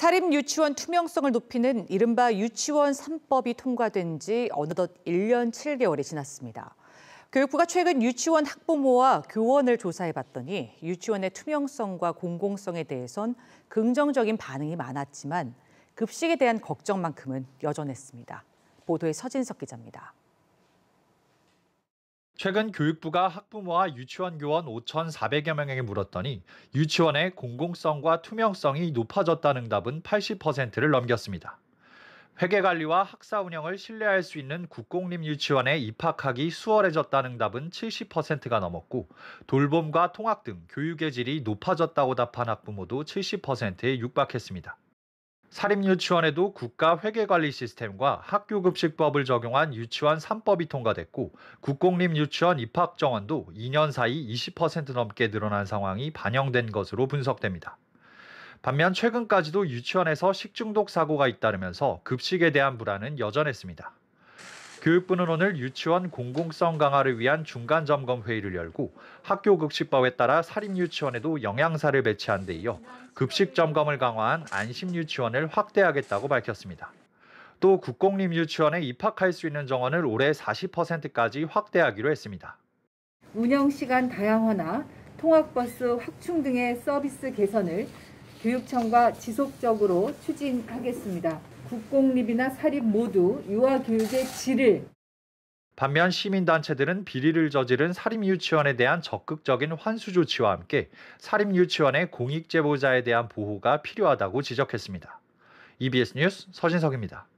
사립 유치원 투명성을 높이는 이른바 유치원 3법이 통과된 지 어느덧 1년 7개월이 지났습니다. 교육부가 최근 유치원 학부모와 교원을 조사해 봤더니 유치원의 투명성과 공공성에 대해선 긍정적인 반응이 많았지만 급식에 대한 걱정만큼은 여전했습니다. 보도에 서진석 기자입니다. 최근 교육부가 학부모와 유치원 교원 5,400여 명에게 물었더니 유치원의 공공성과 투명성이 높아졌다는 답은 80%를 넘겼습니다. 회계관리와 학사 운영을 신뢰할 수 있는 국공립 유치원에 입학하기 수월해졌다는 답은 70%가 넘었고 돌봄과 통학 등 교육의 질이 높아졌다고 답한 학부모도 70%에 육박했습니다. 사립유치원에도 국가회계관리 시스템과 학교급식법을 적용한 유치원 3법이 통과됐고 국공립유치원 입학 정원도 2년 사이 20% 넘게 늘어난 상황이 반영된 것으로 분석됩니다. 반면 최근까지도 유치원에서 식중독 사고가 잇따르면서 급식에 대한 불안은 여전했습니다. 교육부는 오늘 유치원 공공성 강화를 위한 중간 점검 회의를 열고 학교 급식법에 따라 사립 유치원에도 영양사를 배치한 데 이어 급식 점검을 강화한 안심 유치원을 확대하겠다고 밝혔습니다. 또 국공립 유치원에 입학할 수 있는 정원을 올해 40%까지 확대하기로 했습니다. 운영 시간 다양화나 통학버스 확충 등의 서비스 개선을 교육청과 지속적으로 추진하겠습니다. 국공립이나 사립 모두 유아 교육의 질을 반면 시민단체들은 비리를 저지른 사립유치원에 대한 적극적인 환수 조치와 함께 사립유치원의 공익제보자에 대한 보호가 필요하다고 지적했습니다. EBS 뉴스 서진석입니다.